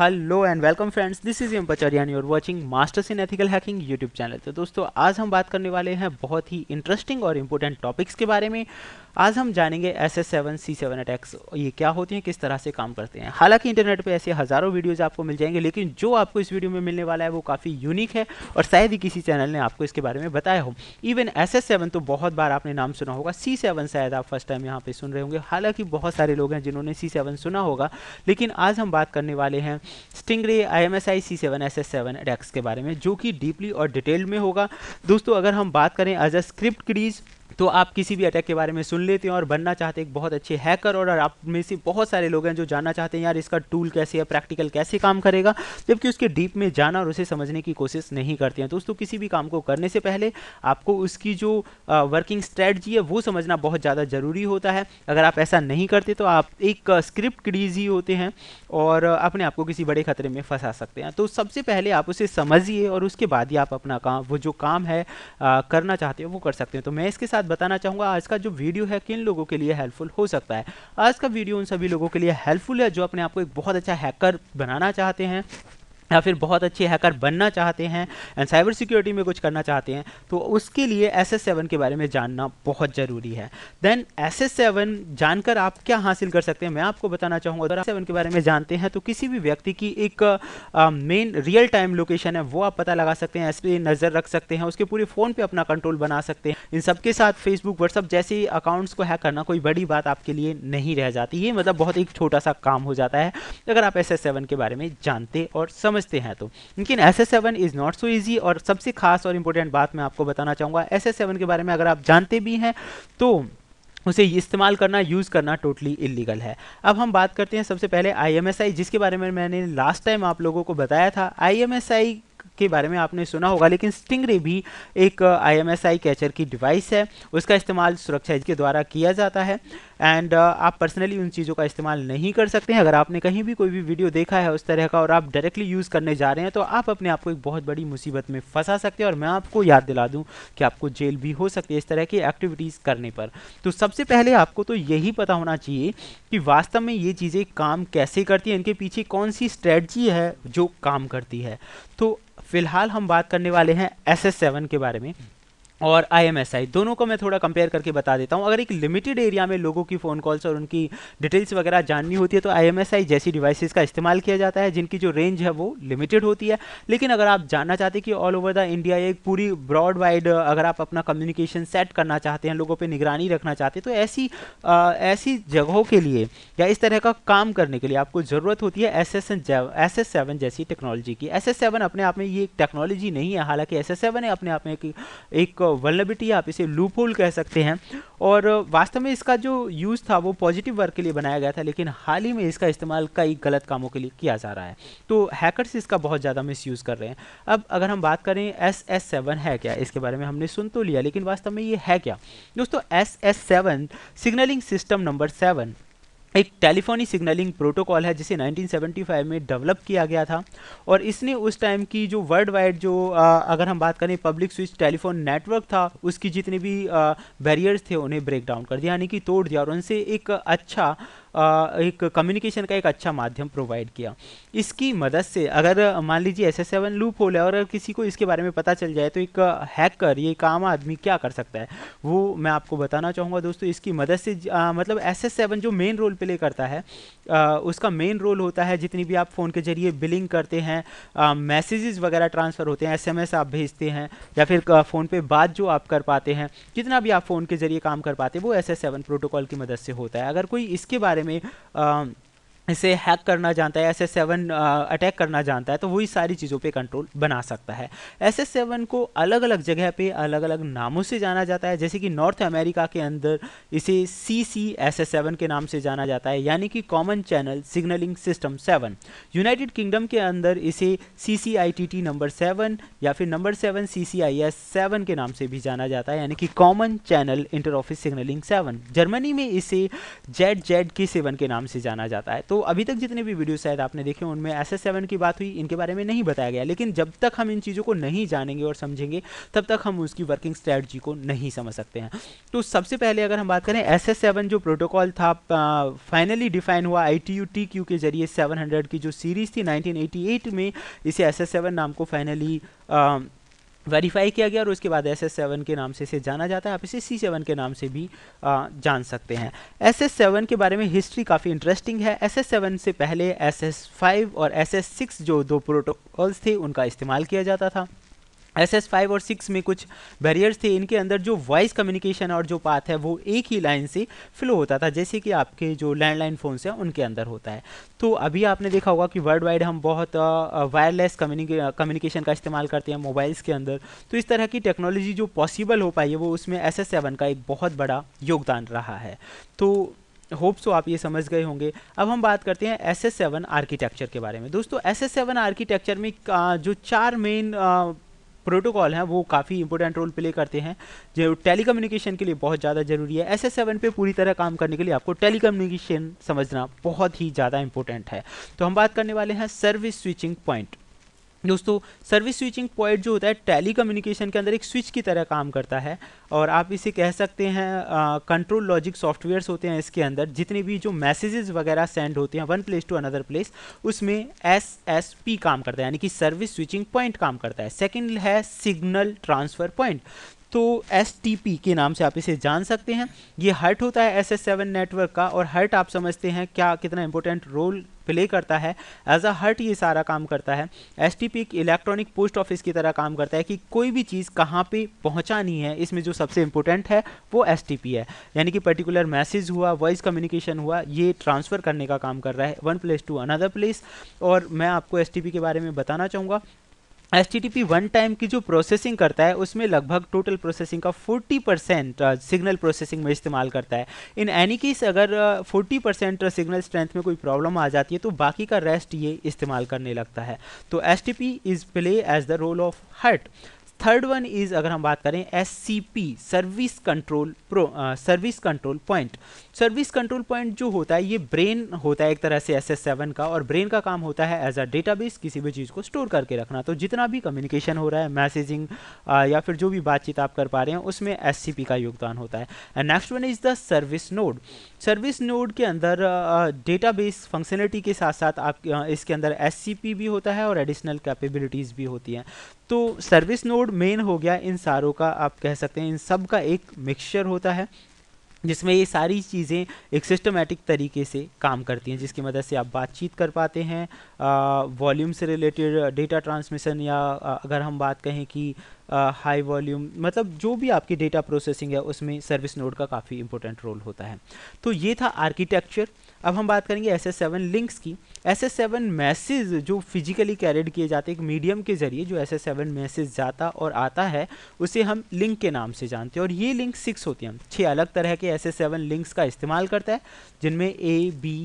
hello and welcome friends this is M Pachauria and watching masters in ethical hacking YouTube channel तो दोस्तों आज हम बात करने वाले हैं बहुत ही इंटरेस्टिंग और इम्पोर्टेंट टॉपिक्स के बारे में आज हम जानेंगे S S seven C seven attacks ये क्या होती हैं किस तरह से काम करते हैं हालांकि इंटरनेट पे ऐसे हज़ारों वीडियोज़ आपको मिल जाएंगे लेकिन जो आपको इस वीडियो में मिलने वाला है वो काफ़ी यूनिक है और शायद ही किसी चैनल ने आपको इसके बारे में बताया हो इवन एस एस सेवन तो बहुत बार आपने नाम सुना होगा सी सेवन शायद आप फर्स्ट टाइम यहाँ पर सुन रहे होंगे हालांकि बहुत सारे लोग हैं जिन्होंने सी सेवन सुना होगा लेकिन आज हम बात करने वाले हैं stingray I M S I C seven S S seven डेक्स के बारे में जो कि डीपली और डिटेल में होगा दोस्तों अगर हम बात करें एज अ स्क्रिप्ट क्रीज तो आप किसी भी अटैक के बारे में सुन लेते हैं और बनना चाहते हैं एक बहुत अच्छे हैकर और आप में से बहुत सारे लोग हैं जो जानना चाहते हैं यार इसका टूल कैसे है प्रैक्टिकल कैसे काम करेगा जबकि उसके डीप में जाना और उसे समझने की कोशिश नहीं करते हैं दोस्तों किसी भी काम को करने से पहले आपको उसकी जो वर्किंग स्ट्रैटी है वो समझना बहुत ज़्यादा ज़रूरी होता है अगर आप ऐसा नहीं करते तो आप एक स्क्रिप्ट क्रीजी होते हैं और अपने आप को किसी बड़े खतरे में फंसा सकते हैं तो सबसे पहले आप उसे समझिए और उसके बाद ही आप अपना काम वो जो काम है करना चाहते हो वो कर सकते हैं तो मैं इसके साथ बताना चाहूँगा आज का जो वीडियो है किन लोगों के लिए हेल्पफुल हो सकता है आज का वीडियो उन सभी लोगों के लिए हेल्पफुल है जो अपने आप को एक बहुत अच्छा हैकर बनाना चाहते हैं या फिर बहुत अच्छे हैकर बनना चाहते हैं एंड साइबर सिक्योरिटी में कुछ करना चाहते हैं तो उसके लिए एस एस सेवन के बारे में जानना बहुत ज़रूरी है देन एस एस सेवन जानकर आप क्या हासिल कर सकते हैं मैं आपको बताना चाहूँगा अगर एस सेवन के बारे में जानते हैं तो किसी भी व्यक्ति की एक मेन रियल टाइम लोकेशन है वो आप पता लगा सकते हैं ऐसे नज़र रख सकते हैं उसके पूरे फ़ोन पर अपना कंट्रोल बना सकते हैं इन सबके साथ फेसबुक व्हाट्सअप जैसे अकाउंट्स को हैक करना कोई बड़ी बात आपके लिए नहीं रह जाती ये मतलब बहुत एक छोटा सा काम हो जाता है अगर आप एस एस सेवन के बारे में जानते और समझ समझते हैं तो लेकिन S S seven is not so easy और सबसे खास और इंपॉर्टेंट बात मैं आपको बताना चाहूँगा एस एस सेवन के बारे में अगर आप जानते भी हैं तो उसे इस्तेमाल करना यूज़ करना टोटली इलीगल है अब हम बात करते हैं सबसे पहले आई जिसके बारे में मैंने लास्ट टाइम आप लोगों को बताया था आई के बारे में आपने सुना होगा लेकिन स्टिंगरे भी एक आईएमएसआई uh, कैचर की डिवाइस है उसका इस्तेमाल सुरक्षा के द्वारा किया जाता है एंड uh, आप पर्सनली उन चीज़ों का इस्तेमाल नहीं कर सकते हैं अगर आपने कहीं भी कोई भी वीडियो देखा है उस तरह का और आप डायरेक्टली यूज़ करने जा रहे हैं तो आप अपने आप को एक बहुत बड़ी मुसीबत में फंसा सकते हैं और मैं आपको याद दिला दूँ कि आपको जेल भी हो सकती है इस तरह की एक्टिविटीज़ करने पर तो सबसे पहले आपको तो यही पता होना चाहिए कि वास्तव में ये चीज़ें काम कैसे करती हैं इनके पीछे कौन सी स्ट्रेटजी है जो काम करती है तो फिलहाल हम बात करने वाले हैं एस एस सेवन के बारे में और आई दोनों को मैं थोड़ा कंपेयर करके बता देता हूँ अगर एक लिमिटेड एरिया में लोगों की फ़ोन कॉल्स और उनकी डिटेल्स वगैरह जाननी होती है तो आई जैसी डिवाइसेस का इस्तेमाल किया जाता है जिनकी जो रेंज है वो लिमिटेड होती है लेकिन अगर आप जानना चाहते हैं कि ऑल ओवर द इंडिया एक पूरी ब्रॉड वाइड अगर आप अपना कम्युनिकेशन सेट करना चाहते हैं लोगों पर निगरानी रखना चाहते हैं तो ऐसी आ, ऐसी जगहों के लिए या इस तरह का काम करने के लिए आपको ज़रूरत होती है S S S S seven जैसी टेक्नोलॉजी की एस एस सेवन अपने आप में ये टेक्नोलॉजी नहीं है हालांकि एस एस सेवन अपने आप में एक वलनबिलिटी आप इसे लूप होल कह सकते हैं और वास्तव में इसका जो यूज़ था वो पॉजिटिव वर्क के लिए बनाया गया था लेकिन हाल ही में इसका इस्तेमाल कई गलत कामों के लिए किया जा रहा है तो हैकर्स इसका बहुत ज़्यादा मिस यूज कर रहे हैं अब अगर हम बात करें एस एस सेवन है क्या इसके बारे में हमने सुन तो लिया लेकिन वास्तव में ये है क्या दोस्तों S S seven signalling system number seven एक टेलीफोनी सिग्नलिंग प्रोटोकॉल है जिसे 1975 में डेवलप किया गया था और इसने उस टाइम की जो वर्ल्ड वाइड जो आ, अगर हम बात करें पब्लिक स्विच टेलीफोन नेटवर्क था उसकी जितने भी बैरियर्स थे उन्हें ब्रेक डाउन कर दिया यानी कि तोड़ दिया और उनसे एक अच्छा एक कम्युनिकेशन का एक अच्छा माध्यम प्रोवाइड किया इसकी मदद से अगर मान लीजिए S S seven loophole है और अगर किसी को इसके बारे में पता चल जाए तो एक हैकर ये एक आम आदमी क्या कर सकता है वो मैं आपको बताना चाहूँगा दोस्तों इसकी मदद से आ, मतलब एस एस सेवन जो मेन रोल प्ले करता है आ, उसका मेन रोल होता है जितनी भी आप फ़ोन के जरिए बिलिंग करते हैं मैसेजेस वगैरह ट्रांसफ़र होते हैं एसएमएस आप भेजते हैं या फिर फ़ोन पे बात जो आप कर पाते हैं जितना भी आप फ़ोन के जरिए काम कर पाते हैं वो एस एस सेवन प्रोटोकॉल की मदद से होता है अगर कोई इसके बारे में me um, इसे हैक करना जानता है एस एस सेवन अटैक करना जानता है तो वही सारी चीज़ों पे कंट्रोल बना सकता है एस एस सेवन को अलग अलग जगह पे अलग अलग नामों से जाना जाता है जैसे कि नॉर्थ अमेरिका के अंदर इसे C C S S seven के नाम से जाना जाता है यानी कि common channel signalling system seven United Kingdom के अंदर इसे C C I T T number seven या फिर number seven C C I S seven के नाम से भी जाना जाता है यानी कि common channel inter office signalling seven Germany में इसे जेड जेड के सेवन के नाम से जाना जाता है तो तो अभी तक जितने भी वीडियो शायद आपने देखे उनमें एस एस सेवन की बात हुई इनके बारे में नहीं बताया गया लेकिन जब तक हम इन चीज़ों को नहीं जानेंगे और समझेंगे तब तक हम उसकी वर्किंग स्ट्रैटी को नहीं समझ सकते हैं तो सबसे पहले अगर हम बात करें एस एस सेवन जो प्रोटोकॉल था फाइनली डिफाइन हुआ I T U T Q के जरिए सेवन हंड्रेड की जो सीरीज़ थी नाइनटीन एटी एट में इसे एस एस सेवन नाम को फाइनली वेरीफाई किया गया और उसके बाद एस एस सेवन के नाम से इसे जाना जाता है आप इसे सी सेवन के नाम से भी आ, जान सकते हैं एस एस सेवन के बारे में हिस्ट्री काफ़ी इंटरेस्टिंग है एस एस सेवन से पहले एस एस फाइव और एस एस सिक्स जो दो प्रोटोकॉल्स थे उनका इस्तेमाल किया जाता था एस एस फाइव और सिक्स में कुछ बैरियर्स थे इनके अंदर जो वॉइस कम्युनिकेशन और जो पाथ है वो एक ही लाइन से फ्लो होता था जैसे कि आपके जो लैंडलाइन फ़ोन्स हैं उनके अंदर होता है तो अभी आपने देखा होगा कि वर्ल्ड वाइड हम बहुत वायरलेस कम्युनिकेशन का इस्तेमाल करते हैं मोबाइल्स के अंदर तो इस तरह की टेक्नोलॉजी जो पॉसिबल हो पाई है वो उसमें एस एस सेवन का एक बहुत बड़ा योगदान रहा है तो होप सो तो आप ये समझ गए होंगे अब हम बात करते हैं एस एस सेवन आर्किटेक्चर के बारे में दोस्तों एस एस सेवन आर्किटेक्चर में जो चार मेन प्रोटोकॉल हैं वो काफ़ी इंपॉर्टेंट रोल प्ले करते हैं जो टेली के लिए बहुत ज़्यादा ज़रूरी है एस एस सेवन पर पूरी तरह काम करने के लिए आपको टेली समझना बहुत ही ज़्यादा इंपॉर्टेंट है तो हम बात करने वाले हैं सर्विस स्विचिंग पॉइंट दोस्तों सर्विस स्विचिंग पॉइंट जो होता है टेली कम्युनिकेशन के अंदर एक स्विच की तरह काम करता है और आप इसे कह सकते हैं कंट्रोल लॉजिक सॉफ्टवेयर्स होते हैं इसके अंदर जितने भी जो मैसेजेस वगैरह सेंड होते हैं one place to another place उसमें एस एस पी काम करता है यानी कि सर्विस स्विचिंग पॉइंट काम करता है सेकेंड है सिग्नल ट्रांसफ़र पॉइंट तो एस के नाम से आप इसे जान सकते हैं ये हर्ट होता है एस एस नेटवर्क का और हर्ट आप समझते हैं क्या कितना इंपॉर्टेंट रोल प्ले करता है एज अ हर्ट ये सारा काम करता है S T P electronic post office की तरह काम करता है कि कोई भी चीज़ कहाँ पे पहुँचानी है इसमें जो सबसे इंपॉर्टेंट है वो एस टी पी है यानी कि पर्टिकुलर मैसेज हुआ वॉइस कम्युनिकेशन हुआ ये ट्रांसफ़र करने का काम कर रहा है one place to another place और मैं आपको एस टी पी के बारे में बताना चाहूँगा एस टी वन टाइम की जो प्रोसेसिंग करता है उसमें लगभग टोटल प्रोसेसिंग का 40 परसेंट सिग्नल प्रोसेसिंग में इस्तेमाल करता है इन एनी केस अगर फोर्टी परसेंट सिग्नल स्ट्रेंथ में कोई प्रॉब्लम आ जाती है तो बाकी का रेस्ट ये इस्तेमाल करने लगता है तो S T P is play as the role of heart third one is अगर हम बात करें S C P service control pro service control point service control point जो होता है ये ब्रेन होता है एक तरह से एस एस सेवन का और ब्रेन का काम होता है एज अ डेटाबेस किसी भी चीज़ को स्टोर करके रखना तो जितना भी कम्युनिकेशन हो रहा है मैसेजिंग या फिर जो भी बातचीत आप कर पा रहे हैं उसमें एस सी पी का योगदान होता है and next one is the service node service node के अंदर डेटा बेस फंक्शनलिटी के साथ साथ आप इसके अंदर एस सी पी भी होता है और एडिशनल कैपेबिलिटीज़ भी होती हैं तो सर्विस नोड फूड मेन हो गया इन सारों का आप कह सकते हैं इन सब का एक मिक्सचर होता है जिसमें ये सारी चीज़ें एक सिस्टमेटिक तरीके से काम करती हैं जिसकी मदद से आप बातचीत कर पाते हैं वॉल्यूम से रिलेटेड डेटा ट्रांसमिशन या आ, अगर हम बात कहें कि हाई वॉल्यूम मतलब जो भी आपकी डेटा प्रोसेसिंग है उसमें सर्विस नोड का काफ़ी इंपॉर्टेंट रोल होता है तो ये था आर्किटेक्चर अब हम बात करेंगे एस एस सेवन लिंक्स की एस एस सेवन मैसेज जो फिजिकली कैरिड किए जाते हैं एक मीडियम के जरिए जो एस एस सेवन मैसेज जाता और आता है उसे हम लिंक के नाम से जानते हैं और ये लिंक सिक्स होती हैं छः अलग तरह के एस एस सेवन लिंक्स का इस्तेमाल करता है जिनमें A B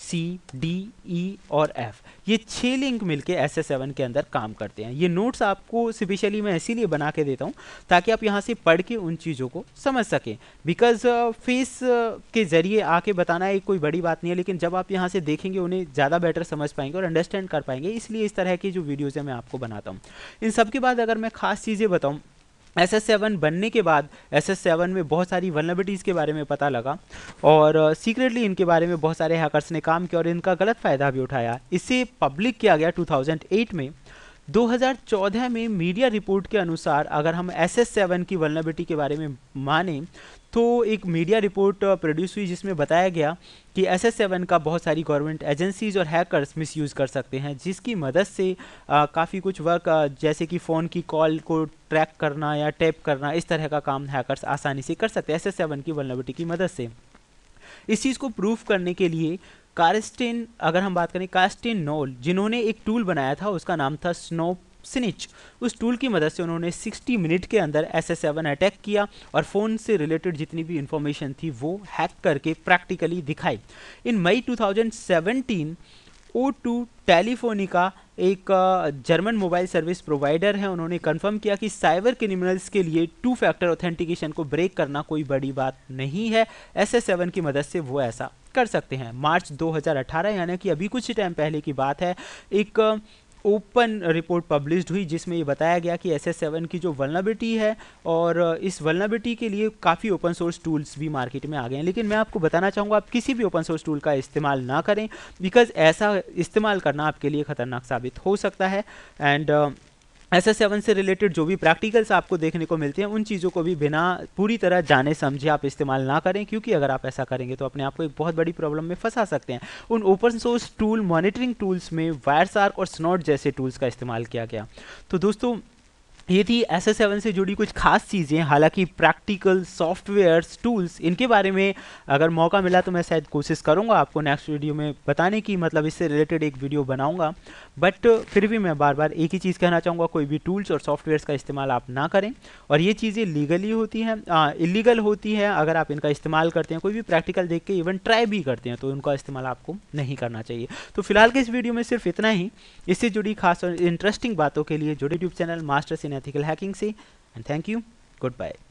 C D E और एफ ये छः लिंक मिलके एस एस सेवन के अंदर काम करते हैं ये नोट्स आपको स्पेशली मैं इसीलिए बना के देता हूँ ताकि आप यहाँ से पढ़ के उन चीज़ों को समझ सकें बिकॉज फेस uh, uh, के ज़रिए आके बताना एक कोई बड़ी बात नहीं है लेकिन जब आप यहाँ से देखेंगे उन्हें ज़्यादा बेटर समझ पाएंगे और अंडरस्टैंड कर पाएंगे इसलिए इस तरह की जो वीडियोज़ हैं मैं आपको बनाता हूँ इन सब के बाद अगर मैं खास चीज़ें बताऊँ एस एस सेवन बनने के बाद एस एस सेवन में बहुत सारी वनबिलिटीज़ के बारे में पता लगा और सीक्रेटली uh, इनके बारे में बहुत सारे हैकर्स ने काम किया और इनका गलत फ़ायदा भी उठाया इसे पब्लिक किया गया 2008 में 2014 में मीडिया रिपोर्ट के अनुसार अगर हम एस एस सेवन की वलनबिटी के बारे में माने तो एक मीडिया रिपोर्ट प्रोड्यूस हुई जिसमें बताया गया कि एस एस सेवन का बहुत सारी गवर्नमेंट एजेंसीज और हैकर्स मिसयूज़ कर सकते हैं जिसकी मदद से काफ़ी कुछ वर्क जैसे कि फ़ोन की कॉल को ट्रैक करना या टैप करना इस तरह का काम हैकर्स आसानी से कर सकते हैं एस एस सेवन की वलनबिटी की मदद से इस चीज़ को प्रूफ करने के लिए कार्स्टिन अगर हम बात करें कार्स्टिन नोल जिन्होंने एक टूल बनाया था उसका नाम था स्नो स्निच उस टूल की मदद से उन्होंने 60 मिनट के अंदर एस एस सेवन अटैक किया और फ़ोन से रिलेटेड जितनी भी इंफॉर्मेशन थी वो हैक करके प्रैक्टिकली दिखाई in May 2017 O two Telefonica एक जर्मन मोबाइल सर्विस प्रोवाइडर हैं उन्होंने कंफर्म किया कि साइबर क्रिमिनल्स के लिए टू फैक्टर ऑथेंटिकेशन को ब्रेक करना कोई बड़ी बात नहीं है एस एस सेवन की मदद से वो ऐसा कर सकते हैं मार्च 2018 यानी कि अभी कुछ ही टाइम पहले की बात है एक ओपन रिपोर्ट पब्लिश्ड हुई जिसमें ये बताया गया कि एस एस सेवन की जो वलनाबिलिटी है और इस वलनाबिलिटी के लिए काफ़ी ओपन सोर्स टूल्स भी मार्केट में आ गए हैं लेकिन मैं आपको बताना चाहूँगा आप किसी भी ओपन सोर्स टूल का इस्तेमाल ना करें बिकॉज ऐसा इस्तेमाल करना आपके लिए ख़तरनाक साबित हो सकता है and uh, S S seven से रिलेटेड जो भी प्रैक्टिकल्स आपको देखने को मिलते हैं उन चीज़ों को भी बिना पूरी तरह जाने समझे आप इस्तेमाल ना करें क्योंकि अगर आप ऐसा करेंगे तो अपने आप को एक बहुत बड़ी प्रॉब्लम में फंसा सकते हैं उन open source tool monitoring tools में वायरसार्क और स्नॉट जैसे टूल्स का इस्तेमाल किया गया तो दोस्तों ये थी एस एस सेवन से जुड़ी कुछ खास चीज़ें हालांकि प्रैक्टिकल सॉफ्टवेयर टूल्स इनके बारे में अगर मौका मिला तो मैं शायद कोशिश करूँगा आपको नेक्स्ट वीडियो में बताने की मतलब इससे रिलेटेड एक वीडियो बनाऊँगा बट फिर भी मैं बार बार एक ही चीज़ कहना चाहूँगा कोई भी टूल्स और सॉफ्टवेयर्स का इस्तेमाल आप ना करें और ये चीज़ें लीगली होती हैं इलीगल होती है अगर आप इनका इस्तेमाल करते हैं कोई भी प्रैक्टिकल देख के इवन ट्राई भी करते हैं तो उनका इस्तेमाल आपको नहीं करना चाहिए तो फिलहाल के इस वीडियो में सिर्फ इतना ही इससे जुड़ी खास और इंटरेस्टिंग बातों के लिए जुड़े यूट्यूब चैनल मास्टर सिने ethical hacking see and thank you goodbye